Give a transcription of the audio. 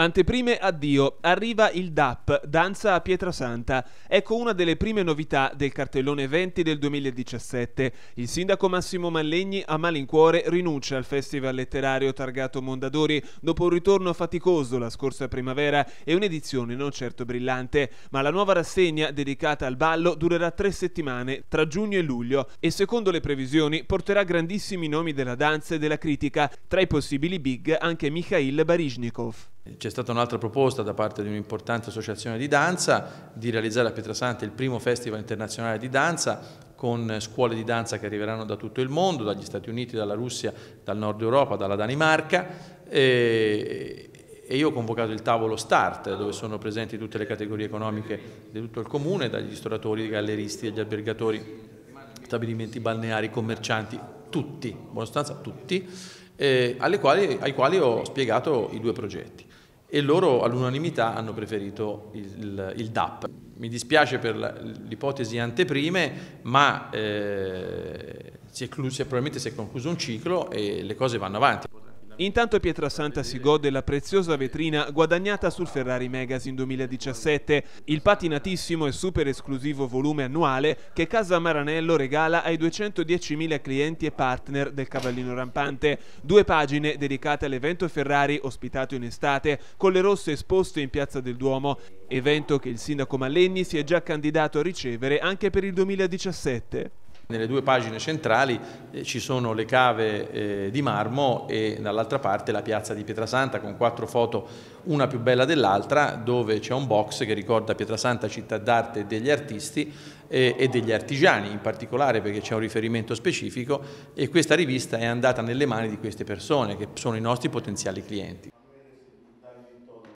Anteprime addio, arriva il DAP, Danza a Pietrasanta. Ecco una delle prime novità del cartellone 20 del 2017. Il sindaco Massimo Mallegni a malincuore rinuncia al festival letterario targato Mondadori dopo un ritorno faticoso la scorsa primavera e un'edizione non certo brillante, ma la nuova rassegna dedicata al ballo durerà tre settimane tra giugno e luglio e secondo le previsioni porterà grandissimi nomi della danza e della critica, tra i possibili big anche Mikhail Baryshnikov. C'è stata un'altra proposta da parte di un'importante associazione di danza di realizzare a Pietrasanta il primo festival internazionale di danza con scuole di danza che arriveranno da tutto il mondo, dagli Stati Uniti, dalla Russia, dal nord Europa, dalla Danimarca e, e io ho convocato il tavolo Start dove sono presenti tutte le categorie economiche di tutto il comune, dagli ristoratori, dai galleristi, dagli albergatori, stabilimenti balneari, commercianti, tutti, in buona sostanza tutti, eh, quali, ai quali ho spiegato i due progetti e loro all'unanimità hanno preferito il, il, DAP. Mi dispiace per l'ipotesi anteprime, ma eh, si è, probabilmente si è concluso un ciclo e le cose vanno avanti. Intanto Pietrasanta si gode la preziosa vetrina guadagnata sul Ferrari Magazine 2017, il patinatissimo e super esclusivo volume annuale che Casa Maranello regala ai 210.000 clienti e partner del Cavallino Rampante. Due pagine dedicate all'evento Ferrari ospitato in estate, con le rosse esposte in Piazza del Duomo, evento che il sindaco Mallegni si è già candidato a ricevere anche per il 2017. Nelle due pagine centrali eh, ci sono le cave eh, di marmo e dall'altra parte la piazza di Pietrasanta con quattro foto, una più bella dell'altra, dove c'è un box che ricorda Pietrasanta città d'arte degli artisti eh, e degli artigiani in particolare perché c'è un riferimento specifico e questa rivista è andata nelle mani di queste persone che sono i nostri potenziali clienti.